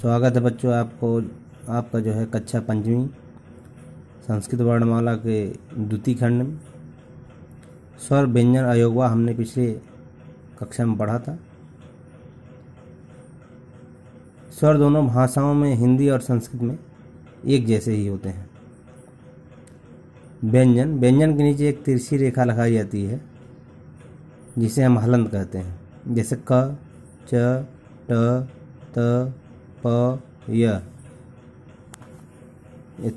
स्वागत है बच्चों आपको आपका जो है कक्षा पंचमी संस्कृत वर्णमाला के द्वितीय खंड में स्वर व्यंजन अयोगवा हमने पिछले कक्षा में पढ़ा था स्वर दोनों भाषाओं में हिंदी और संस्कृत में एक जैसे ही होते हैं व्यंजन व्यंजन के नीचे एक तिरछी रेखा लगाई जाती है जिसे हम हलंत कहते हैं जैसे क च ट त ये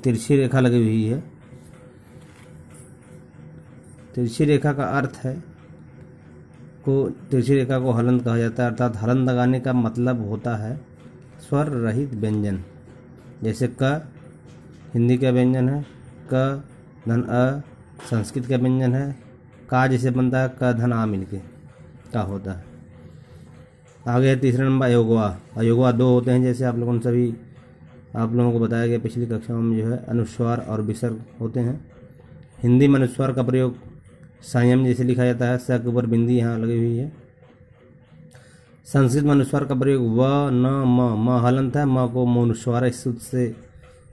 तिरछी रेखा लगी हुई है तिरछी रेखा का अर्थ है को तिरछी रेखा को हलन कहा जाता है अर्थात हलन लगाने का मतलब होता है स्वर रहित व्यंजन जैसे क हिंदी का व्यंजन है क धन अ संस्कृत का व्यंजन है का जैसे बनता है क धन आ मिलके के का होता है आगे तीसरा नंबर अयोगवा अयोगवा दो होते हैं जैसे आप लोगों ने सभी आप लोगों को बताया गया पिछली कक्षाओं में जो है अनुस्वार और विसर्ग होते हैं हिंदी में अनुस्वार का प्रयोग संयम जैसे लिखा जाता है स के ऊपर बिंदी यहाँ लगी हुई है संस्कृत में अनुस्वार का प्रयोग व न म म हलंत है म को मनुस्वार इस से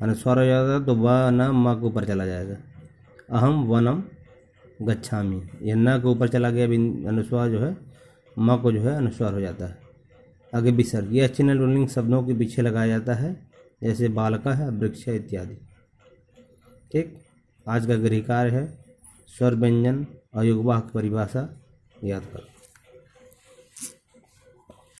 अनुस्वार हो जाता है तो व न म के ऊपर चला जाएगा अहम वनम गच्छामी यह न के ऊपर चला गया अनुस्वार जो है म को जो है अनुस्वार हो जाता है आगे बिसर ये अच्छे अनुलिंग शब्दों के पीछे लगाया जाता है जैसे बालका है वृक्ष है इत्यादि ठीक आज का गृह कार्य है स्वर व्यंजन और युगवाह परिभाषा याद करो